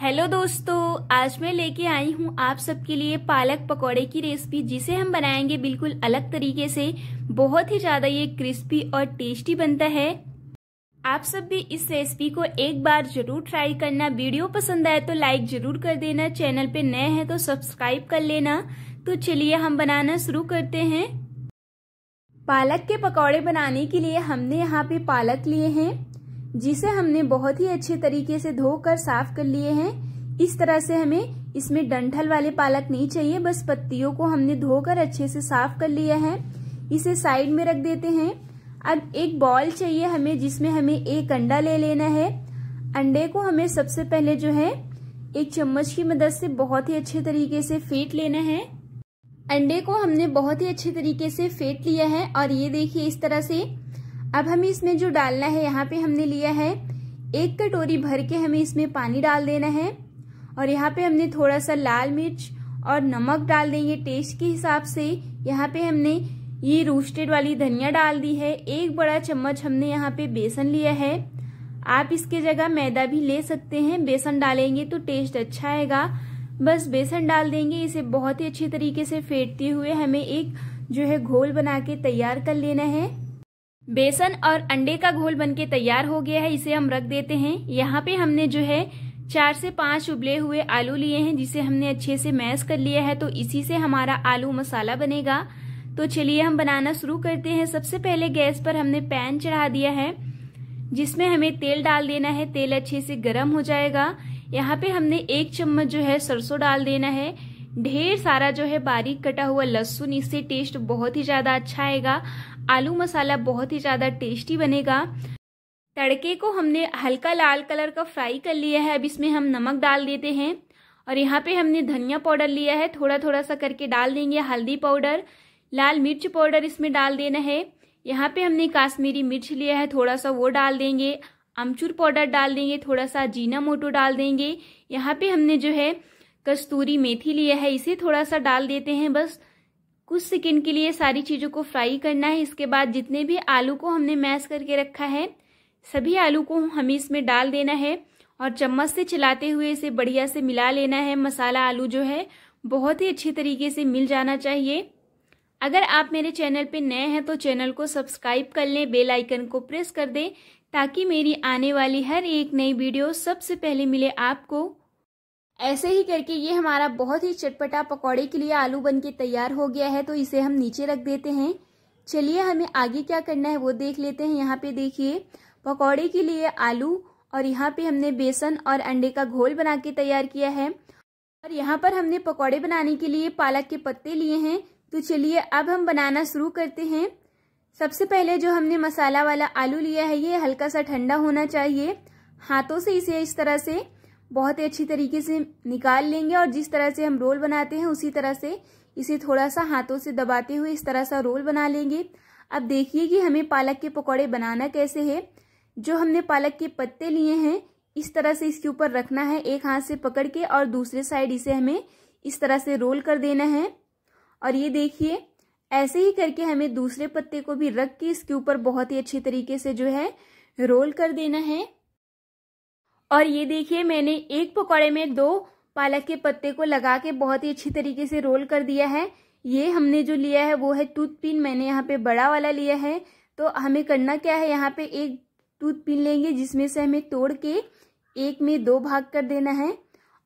hello दोस्तों आज मैं लेके आई हूँ आप सबके लिए पालक पकौड़े की रेसिपी जिसे हम बनाएंगे बिल्कुल अलग तरीके से बहुत ही ज़्यादा ये क्रिस्पी और टेस्टी बनता है आप सब भी इस रेसिपी को एक बार जरूर ट्राई करना वीडियो पसंद आए तो लाइक जरूर कर देना चैनल पे नए हैं तो सब्सक्राइब कर लेना तो चलिए हम बनाना शुरू करते हैं पालक के पकौड़े बनाने के लिए हमने यहाँ पे पालक लिए हैं जिसे हमने बहुत ही अच्छे तरीके से धोकर साफ कर लिए हैं इस तरह से हमें इसमें डंठल वाले पालक नहीं चाहिए बस पत्तियों को हमने धोकर अच्छे से साफ कर लिया है इसे साइड में रख देते हैं अब एक बॉल चाहिए हमें जिसमें हमें एक अंडा ले लेना है अंडे को हमें सबसे पहले जो है एक चम्मच की मदद से बहुत ही अच्छे तरीके से फेंट लेना है अंडे को हमने बहुत ही अच्छे तरीके से फेंट लिया है और ये देखिए इस तरह से अब हमें इसमें जो डालना है यहाँ पे हमने लिया है एक कटोरी भर के हमें इसमें पानी डाल देना है और यहाँ पे हमने थोड़ा सा लाल मिर्च और नमक डाल देंगे टेस्ट के हिसाब से यहाँ पे हमने ये रोस्टेड वाली धनिया डाल दी है एक बड़ा चम्मच हमने यहाँ पे बेसन लिया है आप इसके जगह मैदा भी ले सकते हैं बेसन डालेंगे तो टेस्ट अच्छा आएगा बस बेसन डाल देंगे इसे बहुत ही अच्छी तरीके से फेंटते हुए हमें एक जो है घोल बना के तैयार कर लेना है बेसन और अंडे का घोल बनके तैयार हो गया है इसे हम रख देते हैं यहाँ पे हमने जो है चार से पांच उबले हुए आलू लिए हैं जिसे हमने अच्छे से मैश कर लिया है तो इसी से हमारा आलू मसाला बनेगा तो चलिए हम बनाना शुरू करते हैं सबसे पहले गैस पर हमने पैन चढ़ा दिया है जिसमें हमें तेल डाल देना है तेल अच्छे से गर्म हो जाएगा यहाँ पे हमने एक चम्मच जो है सरसों डाल देना है ढेर सारा जो है बारीक कटा हुआ लहसुन इससे टेस्ट बहुत ही ज़्यादा अच्छा आएगा आलू मसाला बहुत ही ज़्यादा टेस्टी बनेगा तड़के को हमने हल्का लाल कलर का फ्राई कर लिया है अब इसमें हम नमक डाल देते हैं और यहाँ पे हमने धनिया पाउडर लिया है थोड़ा थोड़ा सा करके डाल देंगे हल्दी पाउडर लाल मिर्च पाउडर इसमें डाल देना है यहाँ पे हमने काश्मीरी मिर्च लिया है थोड़ा सा वो डाल देंगे अमचूर पाउडर डाल देंगे थोड़ा सा जीना मोटो डाल देंगे यहाँ पे हमने जो है कस्तूरी मेथी लिया है इसे थोड़ा सा डाल देते हैं बस कुछ सेकेंड के लिए सारी चीज़ों को फ्राई करना है इसके बाद जितने भी आलू को हमने मैश करके रखा है सभी आलू को हमें इसमें डाल देना है और चम्मच से चलाते हुए इसे बढ़िया से मिला लेना है मसाला आलू जो है बहुत ही अच्छे तरीके से मिल जाना चाहिए अगर आप मेरे चैनल पर नए हैं तो चैनल को सब्सक्राइब कर लें बेल आइकन को प्रेस कर दें ताकि मेरी आने वाली हर एक नई वीडियो सबसे पहले मिले आपको ऐसे ही करके ये हमारा बहुत ही चटपटा पकौड़े के लिए आलू बन के तैयार हो गया है तो इसे हम नीचे रख देते हैं चलिए हमें आगे क्या करना है वो देख लेते हैं यहाँ पे देखिए पकौड़े के लिए आलू और यहाँ पे हमने बेसन और अंडे का घोल बना के तैयार किया है और यहाँ पर हमने पकौड़े बनाने के लिए पालक के पत्ते लिए हैं तो चलिए अब हम बनाना शुरू करते हैं सबसे पहले जो हमने मसाला वाला आलू लिया है ये हल्का सा ठंडा होना चाहिए हाथों से इसे इस तरह से बहुत ही अच्छी तरीके से निकाल लेंगे और जिस तरह से हम रोल बनाते हैं उसी तरह से इसे थोड़ा सा हाथों से दबाते हुए इस तरह सा रोल बना लेंगे अब देखिए कि हमें पालक के पकौड़े बनाना कैसे है जो हमने पालक के पत्ते लिए हैं इस तरह से इसके ऊपर रखना है एक हाथ से पकड़ के और दूसरे साइड इसे हमें इस तरह से रोल कर देना है और ये देखिए ऐसे ही करके हमें दूसरे पत्ते को भी रख के इसके ऊपर बहुत ही अच्छे तरीके से जो है रोल कर देना है और ये देखिए मैंने एक पकौड़े में दो पालक के पत्ते को लगा के बहुत ही अच्छी तरीके से रोल कर दिया है ये हमने जो लिया है वो है टूथ पिन मैंने यहाँ पे बड़ा वाला लिया है तो हमें करना क्या है यहाँ पे एक टूथ पिन लेंगे जिसमें से हमें तोड़ के एक में दो भाग कर देना है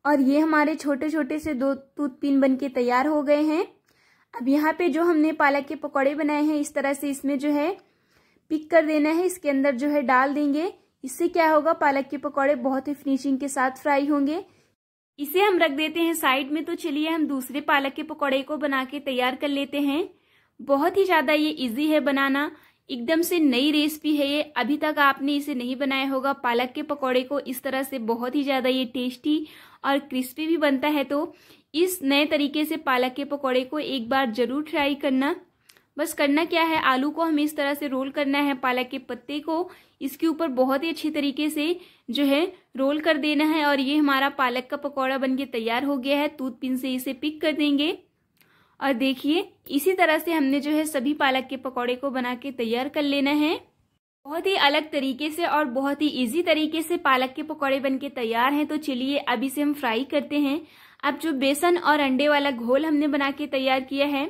और ये हमारे छोटे छोटे से दो टूथ पिन बन के तैयार हो गए हैं अब यहाँ पे जो हमने पालक के पकौड़े बनाए हैं इस तरह से इसमें जो है पिक कर देना है इसके अंदर जो है डाल देंगे इससे क्या होगा पालक के पकौड़े बहुत ही फिनिशिंग के साथ फ्राई होंगे इसे हम रख देते हैं साइड में तो चलिए हम दूसरे पालक के पकौड़े को बना के तैयार कर लेते हैं बहुत ही ज़्यादा ये इजी है बनाना एकदम से नई रेसिपी है ये अभी तक आपने इसे नहीं बनाया होगा पालक के पकौड़े को इस तरह से बहुत ही ज़्यादा ये टेस्टी और क्रिस्पी भी बनता है तो इस नए तरीके से पालक के पकौड़े को एक बार ज़रूर ट्राई करना बस करना क्या है आलू को हमें इस तरह से रोल करना है पालक के पत्ते को इसके ऊपर बहुत ही अच्छी तरीके से जो है रोल कर देना है और ये हमारा पालक का पकौड़ा बनके तैयार हो गया है टूथ पिन से इसे पिक कर देंगे और देखिए इसी तरह से हमने जो है सभी पालक के पकौड़े को बना के तैयार कर लेना है बहुत ही अलग तरीके से और बहुत ही इजी तरीके से पालक के पकौड़े बनके तैयार हैं तो चलिए अब इसे हम फ्राई करते हैं अब जो बेसन और अंडे वाला घोल हमने बना के तैयार किया है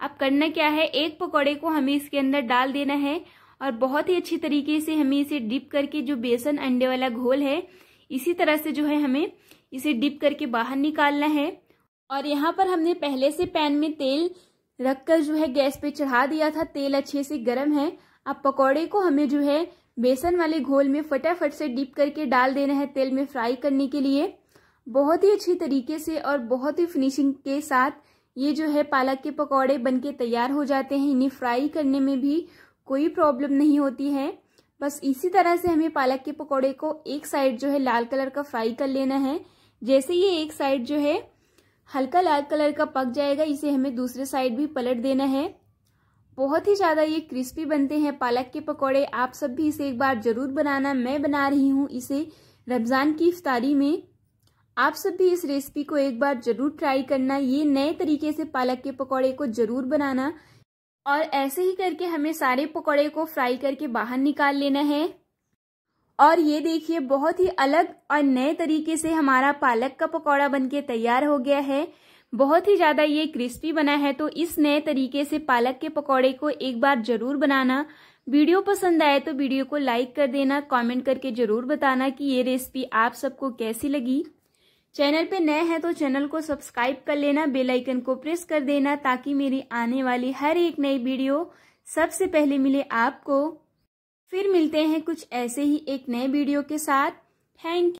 अब करना क्या है एक पकौड़े को हमें इसके अंदर डाल देना है और बहुत ही अच्छी तरीके से हमें इसे डिप करके जो बेसन अंडे वाला घोल है इसी तरह से जो है हमें इसे डिप करके बाहर निकालना है और यहाँ पर हमने पहले से पैन में तेल रखकर जो है गैस पे चढ़ा दिया था तेल अच्छे से गर्म है अब पकौड़े को हमें जो है बेसन वाले घोल में फटाफट से डिप करके डाल देना है तेल में फ्राई करने के लिए बहुत ही अच्छी तरीके से और बहुत ही फिनिशिंग के साथ ये जो है पालक के पकौड़े बनके तैयार हो जाते हैं इन्हें फ्राई करने में भी कोई प्रॉब्लम नहीं होती है बस इसी तरह से हमें पालक के पकौड़े को एक साइड जो है लाल कलर का फ्राई कर लेना है जैसे ये एक साइड जो है हल्का लाल कलर का पक जाएगा इसे हमें दूसरे साइड भी पलट देना है बहुत ही ज़्यादा ये क्रिस्पी बनते हैं पालक के पकौड़े आप सब भी इसे एक बार ज़रूर बनाना मैं बना रही हूँ इसे रमज़ान की इफ्तारी में आप सब भी इस रेसिपी को एक बार जरूर ट्राई करना ये नए तरीके से पालक के पकौड़े को जरूर बनाना और ऐसे ही करके हमें सारे पकौड़े को फ्राई करके बाहर निकाल लेना है और ये देखिए बहुत ही अलग और नए तरीके से हमारा पालक का पकौड़ा बनके तैयार हो गया है बहुत ही ज़्यादा ये क्रिस्पी बना है तो इस नए तरीके से पालक के पकौड़े को एक बार ज़रूर बनाना वीडियो पसंद आए तो वीडियो को लाइक कर देना कमेंट करके ज़रूर बताना कि ये रेसिपी आप सबको कैसी लगी चैनल पे नए हैं तो चैनल को सब्सक्राइब कर लेना बेल आइकन को प्रेस कर देना ताकि मेरी आने वाली हर एक नई वीडियो सबसे पहले मिले आपको फिर मिलते हैं कुछ ऐसे ही एक नए वीडियो के साथ थैंक